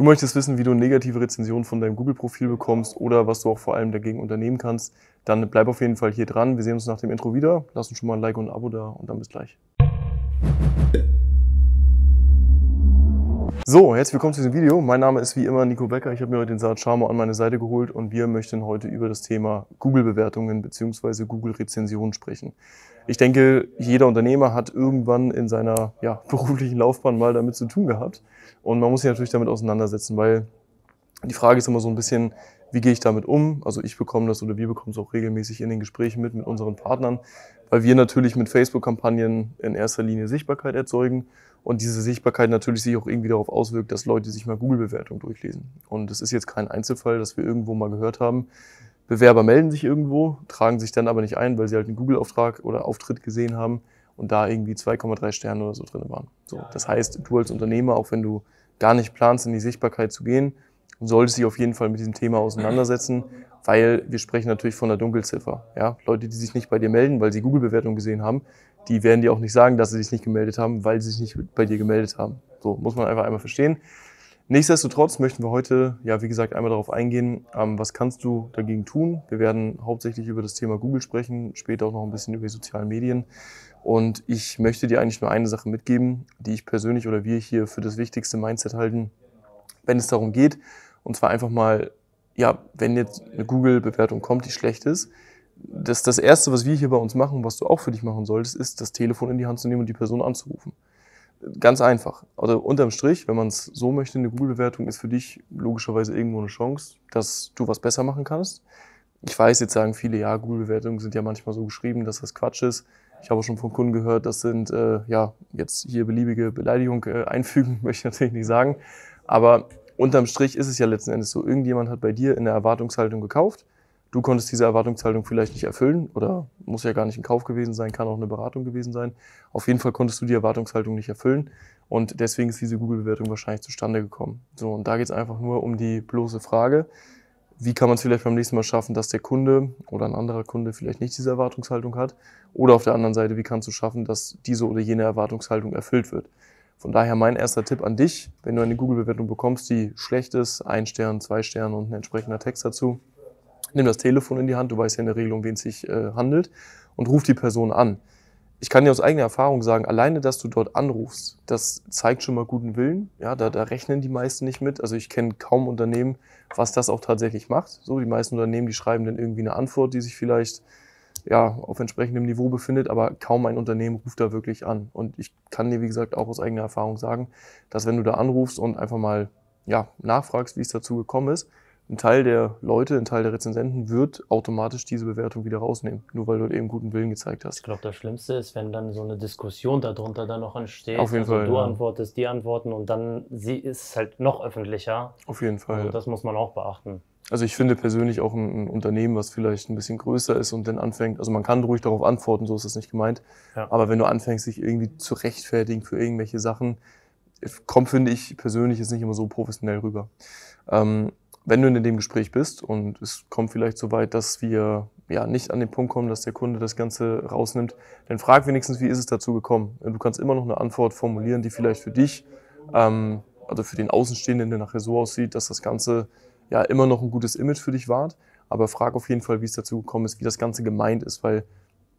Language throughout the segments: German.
Du möchtest wissen, wie du negative Rezensionen von deinem Google-Profil bekommst oder was du auch vor allem dagegen unternehmen kannst, dann bleib auf jeden Fall hier dran. Wir sehen uns nach dem Intro wieder. Lass uns schon mal ein Like und ein Abo da und dann bis gleich. So, herzlich willkommen zu diesem Video. Mein Name ist wie immer Nico Becker. Ich habe mir heute den Saad Sharma an meine Seite geholt und wir möchten heute über das Thema Google-Bewertungen bzw. Google-Rezensionen sprechen. Ich denke, jeder Unternehmer hat irgendwann in seiner ja, beruflichen Laufbahn mal damit zu tun gehabt und man muss sich natürlich damit auseinandersetzen, weil die Frage ist immer so ein bisschen, wie gehe ich damit um? Also ich bekomme das oder wir bekommen es auch regelmäßig in den Gesprächen mit mit unseren Partnern, weil wir natürlich mit Facebook-Kampagnen in erster Linie Sichtbarkeit erzeugen und diese Sichtbarkeit natürlich sich auch irgendwie darauf auswirkt, dass Leute sich mal Google-Bewertungen durchlesen. Und es ist jetzt kein Einzelfall, dass wir irgendwo mal gehört haben, Bewerber melden sich irgendwo, tragen sich dann aber nicht ein, weil sie halt einen Google-Auftrag oder Auftritt gesehen haben und da irgendwie 2,3 Sterne oder so drin waren. So, das heißt, du als Unternehmer, auch wenn du gar nicht planst, in die Sichtbarkeit zu gehen, dann sollte sich auf jeden Fall mit diesem Thema auseinandersetzen, weil wir sprechen natürlich von der Dunkelziffer. Ja? Leute, die sich nicht bei dir melden, weil sie google bewertung gesehen haben, die werden dir auch nicht sagen, dass sie sich nicht gemeldet haben, weil sie sich nicht bei dir gemeldet haben. So muss man einfach einmal verstehen. Nichtsdestotrotz möchten wir heute, ja, wie gesagt, einmal darauf eingehen, ähm, was kannst du dagegen tun? Wir werden hauptsächlich über das Thema Google sprechen, später auch noch ein bisschen über die sozialen Medien. Und ich möchte dir eigentlich nur eine Sache mitgeben, die ich persönlich oder wir hier für das wichtigste Mindset halten, wenn es darum geht, und zwar einfach mal, ja, wenn jetzt eine Google-Bewertung kommt, die schlecht ist, das, das Erste, was wir hier bei uns machen, was du auch für dich machen solltest, ist, das Telefon in die Hand zu nehmen und die Person anzurufen. Ganz einfach. Also unterm Strich, wenn man es so möchte, eine Google-Bewertung ist für dich logischerweise irgendwo eine Chance, dass du was besser machen kannst. Ich weiß, jetzt sagen viele, ja, Google-Bewertungen sind ja manchmal so geschrieben, dass das Quatsch ist. Ich habe auch schon von Kunden gehört, das sind, äh, ja, jetzt hier beliebige Beleidigungen äh, einfügen, möchte ich natürlich nicht sagen. Aber unterm Strich ist es ja letzten Endes so, irgendjemand hat bei dir in der Erwartungshaltung gekauft. Du konntest diese Erwartungshaltung vielleicht nicht erfüllen oder muss ja gar nicht ein Kauf gewesen sein, kann auch eine Beratung gewesen sein. Auf jeden Fall konntest du die Erwartungshaltung nicht erfüllen und deswegen ist diese Google-Bewertung wahrscheinlich zustande gekommen. So, und da geht es einfach nur um die bloße Frage, wie kann man es vielleicht beim nächsten Mal schaffen, dass der Kunde oder ein anderer Kunde vielleicht nicht diese Erwartungshaltung hat oder auf der anderen Seite, wie kannst du schaffen, dass diese oder jene Erwartungshaltung erfüllt wird. Von daher mein erster Tipp an dich, wenn du eine Google-Bewertung bekommst, die schlecht ist, ein Stern, zwei Sterne und ein entsprechender Text dazu, nimm das Telefon in die Hand, du weißt ja in der Regel, um wen es sich äh, handelt, und ruf die Person an. Ich kann dir aus eigener Erfahrung sagen, alleine, dass du dort anrufst, das zeigt schon mal guten Willen. Ja, da, da rechnen die meisten nicht mit. Also ich kenne kaum Unternehmen, was das auch tatsächlich macht. So, die meisten Unternehmen, die schreiben dann irgendwie eine Antwort, die sich vielleicht ja, auf entsprechendem Niveau befindet, aber kaum ein Unternehmen ruft da wirklich an. Und ich kann dir, wie gesagt, auch aus eigener Erfahrung sagen, dass wenn du da anrufst und einfach mal ja, nachfragst, wie es dazu gekommen ist, ein Teil der Leute, ein Teil der Rezensenten wird automatisch diese Bewertung wieder rausnehmen, nur weil du halt eben guten Willen gezeigt hast. Ich glaube, das Schlimmste ist, wenn dann so eine Diskussion darunter dann noch entsteht. Auf jeden also Fall. Du ja. antwortest, die antworten und dann sie ist halt noch öffentlicher. Auf jeden Fall. Und also das muss man auch beachten. Also ich finde persönlich auch ein, Unternehmen, was vielleicht ein bisschen größer ist und dann anfängt, also man kann ruhig darauf antworten, so ist das nicht gemeint. Ja. Aber wenn du anfängst, dich irgendwie zu rechtfertigen für irgendwelche Sachen, kommt, finde ich persönlich, jetzt nicht immer so professionell rüber. Ähm, wenn du in dem Gespräch bist und es kommt vielleicht so weit, dass wir ja nicht an den Punkt kommen, dass der Kunde das Ganze rausnimmt, dann frag wenigstens, wie ist es dazu gekommen. Du kannst immer noch eine Antwort formulieren, die vielleicht für dich, ähm, also für den Außenstehenden, der nachher so aussieht, dass das Ganze ja immer noch ein gutes Image für dich wart. Aber frag auf jeden Fall, wie es dazu gekommen ist, wie das Ganze gemeint ist, weil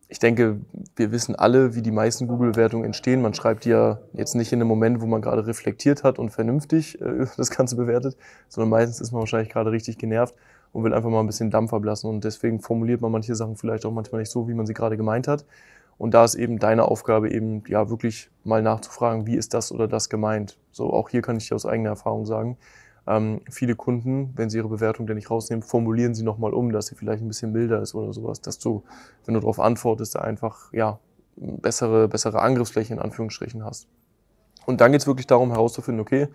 ich denke, wir wissen alle, wie die meisten Google-Bewertungen entstehen. Man schreibt die ja jetzt nicht in einem Moment, wo man gerade reflektiert hat und vernünftig äh, das Ganze bewertet, sondern meistens ist man wahrscheinlich gerade richtig genervt und will einfach mal ein bisschen Dampf ablassen. Und deswegen formuliert man manche Sachen vielleicht auch manchmal nicht so, wie man sie gerade gemeint hat. Und da ist eben deine Aufgabe eben, ja, wirklich mal nachzufragen, wie ist das oder das gemeint. So, auch hier kann ich dir aus eigener Erfahrung sagen, ähm, viele Kunden, wenn sie ihre Bewertung dann nicht rausnehmen, formulieren sie nochmal um, dass sie vielleicht ein bisschen milder ist oder sowas, dass du, wenn du darauf antwortest, da einfach ja, bessere, bessere Angriffsfläche in Anführungsstrichen hast. Und dann geht es wirklich darum herauszufinden, okay,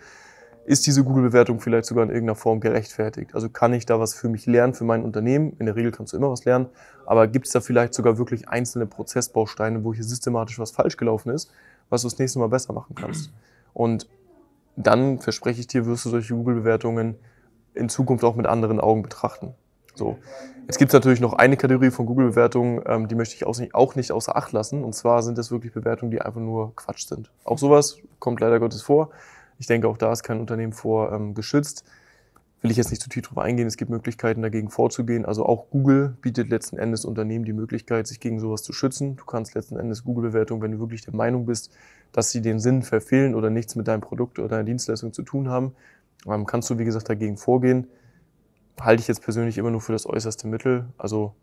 ist diese Google-Bewertung vielleicht sogar in irgendeiner Form gerechtfertigt? Also kann ich da was für mich lernen, für mein Unternehmen? In der Regel kannst du immer was lernen, aber gibt es da vielleicht sogar wirklich einzelne Prozessbausteine, wo hier systematisch was falsch gelaufen ist, was du das nächste Mal besser machen kannst? Und dann verspreche ich dir, wirst du solche Google-Bewertungen in Zukunft auch mit anderen Augen betrachten. So. Jetzt gibt es natürlich noch eine Kategorie von Google-Bewertungen, ähm, die möchte ich auch nicht, auch nicht außer Acht lassen. Und zwar sind das wirklich Bewertungen, die einfach nur Quatsch sind. Auch sowas kommt leider Gottes vor. Ich denke, auch da ist kein Unternehmen vor ähm, geschützt. Will ich jetzt nicht zu tief drauf eingehen. Es gibt Möglichkeiten, dagegen vorzugehen. Also auch Google bietet letzten Endes Unternehmen die Möglichkeit, sich gegen sowas zu schützen. Du kannst letzten Endes Google-Bewertungen, wenn du wirklich der Meinung bist, dass sie den Sinn verfehlen oder nichts mit deinem Produkt oder deiner Dienstleistung zu tun haben, ähm, kannst du, wie gesagt, dagegen vorgehen. Halte ich jetzt persönlich immer nur für das äußerste Mittel. Also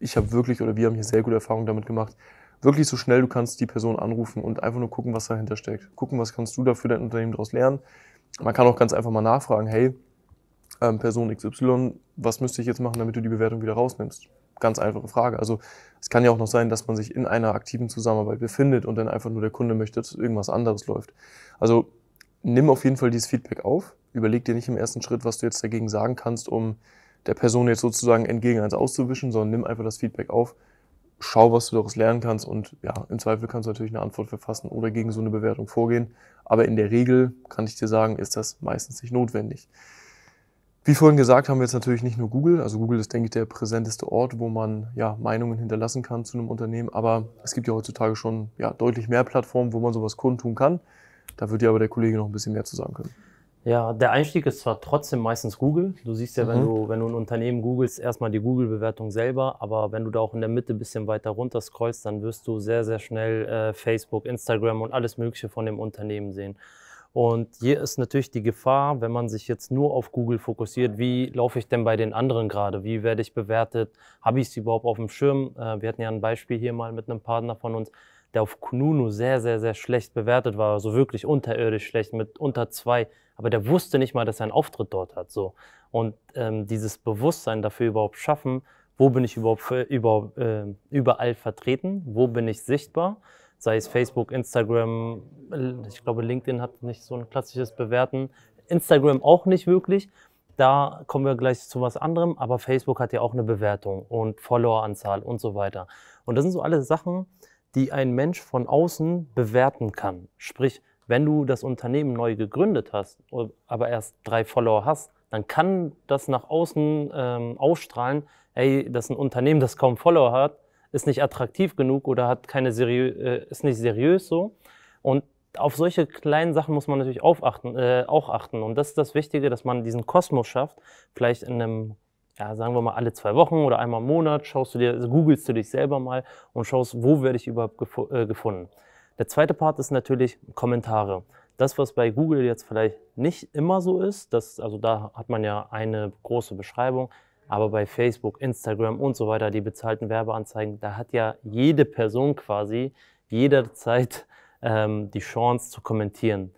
ich habe wirklich oder wir haben hier sehr gute Erfahrungen damit gemacht. Wirklich so schnell du kannst die Person anrufen und einfach nur gucken, was dahinter steckt. Gucken, was kannst du da für dein Unternehmen daraus lernen. Man kann auch ganz einfach mal nachfragen, hey, ähm, Person XY, was müsste ich jetzt machen, damit du die Bewertung wieder rausnimmst? ganz einfache Frage. Also es kann ja auch noch sein, dass man sich in einer aktiven Zusammenarbeit befindet und dann einfach nur der Kunde möchte, dass irgendwas anderes läuft. Also nimm auf jeden Fall dieses Feedback auf. Überleg dir nicht im ersten Schritt, was du jetzt dagegen sagen kannst, um der Person jetzt sozusagen entgegen eins auszuwischen, sondern nimm einfach das Feedback auf. Schau, was du daraus lernen kannst und ja, im Zweifel kannst du natürlich eine Antwort verfassen oder gegen so eine Bewertung vorgehen. Aber in der Regel kann ich dir sagen, ist das meistens nicht notwendig. Wie vorhin gesagt, haben wir jetzt natürlich nicht nur Google. Also Google ist, denke ich, der präsenteste Ort, wo man ja, Meinungen hinterlassen kann zu einem Unternehmen. Aber es gibt ja heutzutage schon ja, deutlich mehr Plattformen, wo man sowas kundtun kann. Da wird ja aber der Kollege noch ein bisschen mehr zu sagen können. Ja, der Einstieg ist zwar trotzdem meistens Google. Du siehst ja, mhm. wenn, du, wenn du ein Unternehmen googelst, erstmal die Google-Bewertung selber. Aber wenn du da auch in der Mitte ein bisschen weiter runter scrollst, dann wirst du sehr, sehr schnell äh, Facebook, Instagram und alles Mögliche von dem Unternehmen sehen. Und hier ist natürlich die Gefahr, wenn man sich jetzt nur auf Google fokussiert, wie laufe ich denn bei den anderen gerade? Wie werde ich bewertet? Habe ich es überhaupt auf dem Schirm? Äh, wir hatten ja ein Beispiel hier mal mit einem Partner von uns, der auf Kununu sehr, sehr, sehr schlecht bewertet war, so also wirklich unterirdisch schlecht mit unter zwei, aber der wusste nicht mal, dass er einen Auftritt dort hat. So. Und ähm, dieses Bewusstsein dafür überhaupt schaffen, wo bin ich überhaupt für, über, äh, überall vertreten, wo bin ich sichtbar sei es Facebook, Instagram, ich glaube LinkedIn hat nicht so ein klassisches Bewerten, Instagram auch nicht wirklich. Da kommen wir gleich zu was anderem, aber Facebook hat ja auch eine Bewertung und Followeranzahl und so weiter. Und das sind so alle Sachen, die ein Mensch von außen bewerten kann. Sprich, wenn du das Unternehmen neu gegründet hast, aber erst drei Follower hast, dann kann das nach außen ähm, ausstrahlen, hey, das ist ein Unternehmen, das kaum Follower hat, ist nicht attraktiv genug oder hat keine seriö äh, ist nicht seriös so. Und auf solche kleinen Sachen muss man natürlich aufachten, äh, auch achten. Und das ist das Wichtige, dass man diesen Kosmos schafft. Vielleicht in einem, ja, sagen wir mal, alle zwei Wochen oder einmal im Monat schaust du dir, also googelst du dich selber mal und schaust, wo werde ich überhaupt gefu äh, gefunden. Der zweite Part ist natürlich Kommentare. Das, was bei Google jetzt vielleicht nicht immer so ist, das, also da hat man ja eine große Beschreibung, aber bei Facebook, Instagram und so weiter, die bezahlten Werbeanzeigen, da hat ja jede Person quasi jederzeit ähm, die Chance zu kommentieren.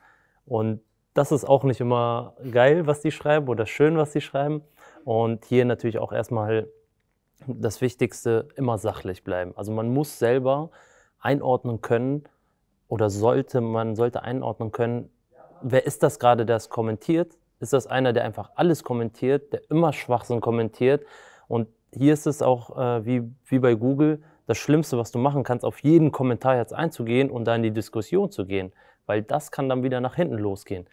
Und das ist auch nicht immer geil, was die schreiben oder schön, was die schreiben. Und hier natürlich auch erstmal das Wichtigste, immer sachlich bleiben. Also man muss selber einordnen können oder sollte, man sollte einordnen können, wer ist das gerade, der es kommentiert ist das einer, der einfach alles kommentiert, der immer Schwachsinn kommentiert. Und hier ist es auch äh, wie, wie bei Google das Schlimmste, was du machen kannst, auf jeden Kommentar jetzt einzugehen und da in die Diskussion zu gehen, weil das kann dann wieder nach hinten losgehen.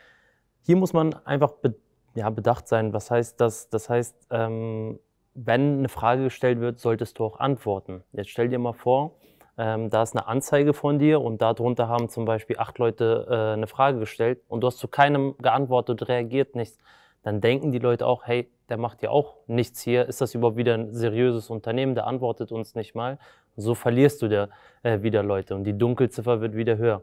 Hier muss man einfach be ja, bedacht sein. Was heißt das? Das heißt, ähm, wenn eine Frage gestellt wird, solltest du auch antworten. Jetzt stell dir mal vor, ähm, da ist eine Anzeige von dir und darunter haben zum Beispiel acht Leute äh, eine Frage gestellt und du hast zu keinem geantwortet, reagiert nichts, dann denken die Leute auch, hey, der macht ja auch nichts hier, ist das überhaupt wieder ein seriöses Unternehmen, der antwortet uns nicht mal. So verlierst du der, äh, wieder Leute und die Dunkelziffer wird wieder höher.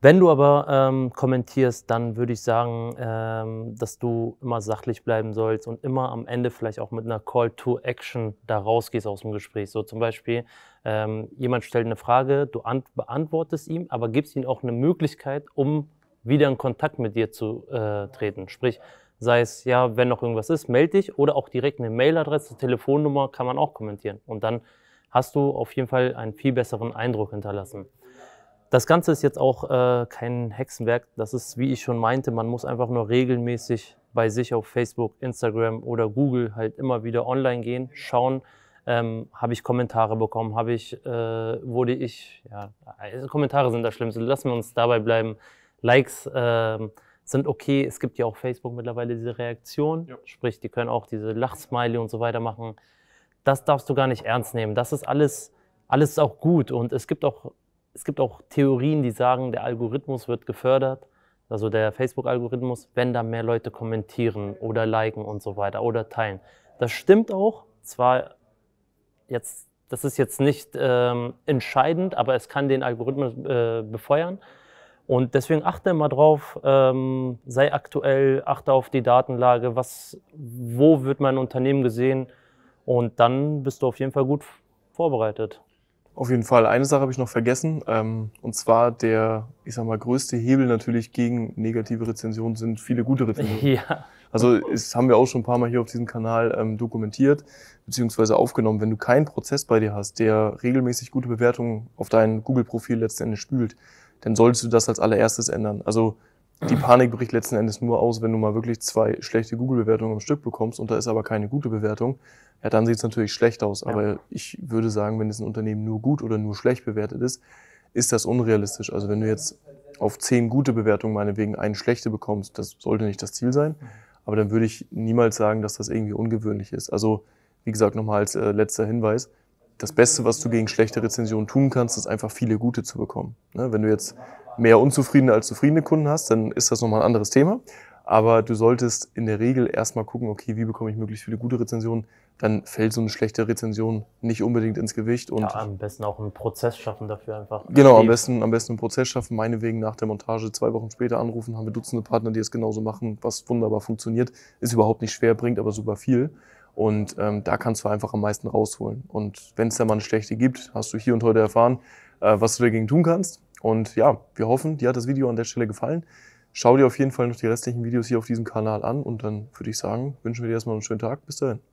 Wenn du aber ähm, kommentierst, dann würde ich sagen, ähm, dass du immer sachlich bleiben sollst und immer am Ende vielleicht auch mit einer Call to Action da rausgehst aus dem Gespräch. So zum Beispiel, ähm, jemand stellt eine Frage, du beantwortest ihm, aber gibst ihm auch eine Möglichkeit, um wieder in Kontakt mit dir zu äh, treten. Sprich, sei es, ja, wenn noch irgendwas ist, melde dich oder auch direkt eine Mailadresse, Telefonnummer kann man auch kommentieren. Und dann hast du auf jeden Fall einen viel besseren Eindruck hinterlassen. Das Ganze ist jetzt auch äh, kein Hexenwerk. Das ist, wie ich schon meinte, man muss einfach nur regelmäßig bei sich auf Facebook, Instagram oder Google halt immer wieder online gehen, schauen, ähm, habe ich Kommentare bekommen, habe ich, äh, wurde ich, ja, also Kommentare sind das Schlimmste, lassen wir uns dabei bleiben. Likes äh, sind okay, es gibt ja auch Facebook mittlerweile diese Reaktion, ja. sprich, die können auch diese Lachsmiley und so weiter machen. Das darfst du gar nicht ernst nehmen. Das ist alles, alles auch gut und es gibt auch, es gibt auch Theorien, die sagen, der Algorithmus wird gefördert. Also der Facebook-Algorithmus, wenn da mehr Leute kommentieren oder liken und so weiter oder teilen. Das stimmt auch. Zwar jetzt, das ist jetzt nicht ähm, entscheidend, aber es kann den Algorithmus äh, befeuern. Und deswegen achte immer drauf, ähm, sei aktuell, achte auf die Datenlage, was, wo wird mein Unternehmen gesehen und dann bist du auf jeden Fall gut vorbereitet. Auf jeden Fall. Eine Sache habe ich noch vergessen ähm, und zwar der, ich sag mal, größte Hebel natürlich gegen negative Rezensionen sind viele gute Rezensionen. Ja. Also das haben wir auch schon ein paar Mal hier auf diesem Kanal ähm, dokumentiert beziehungsweise aufgenommen. Wenn du keinen Prozess bei dir hast, der regelmäßig gute Bewertungen auf dein Google-Profil letzten Endes spült, dann solltest du das als allererstes ändern. Also die Panik bricht letzten Endes nur aus, wenn du mal wirklich zwei schlechte Google-Bewertungen am Stück bekommst und da ist aber keine gute Bewertung. Ja, dann sieht es natürlich schlecht aus. Aber ja. ich würde sagen, wenn es ein Unternehmen nur gut oder nur schlecht bewertet ist, ist das unrealistisch. Also wenn du jetzt auf zehn gute Bewertungen meinetwegen eine schlechte bekommst, das sollte nicht das Ziel sein. Mhm. Aber dann würde ich niemals sagen, dass das irgendwie ungewöhnlich ist. Also, wie gesagt, nochmal als äh, letzter Hinweis. Das Beste, was du gegen schlechte Rezensionen tun kannst, ist einfach viele gute zu bekommen. Ne? Wenn du jetzt mehr unzufriedene als zufriedene Kunden hast, dann ist das nochmal ein anderes Thema. Aber du solltest in der Regel erstmal gucken, okay, wie bekomme ich möglichst viele gute Rezensionen, dann fällt so eine schlechte Rezension nicht unbedingt ins Gewicht. Und ja, am besten auch einen Prozess schaffen dafür einfach. Genau, am besten, am besten einen Prozess schaffen. Meinetwegen nach der Montage zwei Wochen später anrufen, haben wir Dutzende Partner, die es genauso machen, was wunderbar funktioniert. Ist überhaupt nicht schwer, bringt aber super viel. Und ähm, da kannst du einfach am meisten rausholen. Und wenn es da mal eine schlechte gibt, hast du hier und heute erfahren, äh, was du dagegen tun kannst. Und ja, wir hoffen, dir hat das Video an der Stelle gefallen. Schau dir auf jeden Fall noch die restlichen Videos hier auf diesem Kanal an und dann würde ich sagen, wünschen wir dir erstmal einen schönen Tag. Bis dahin.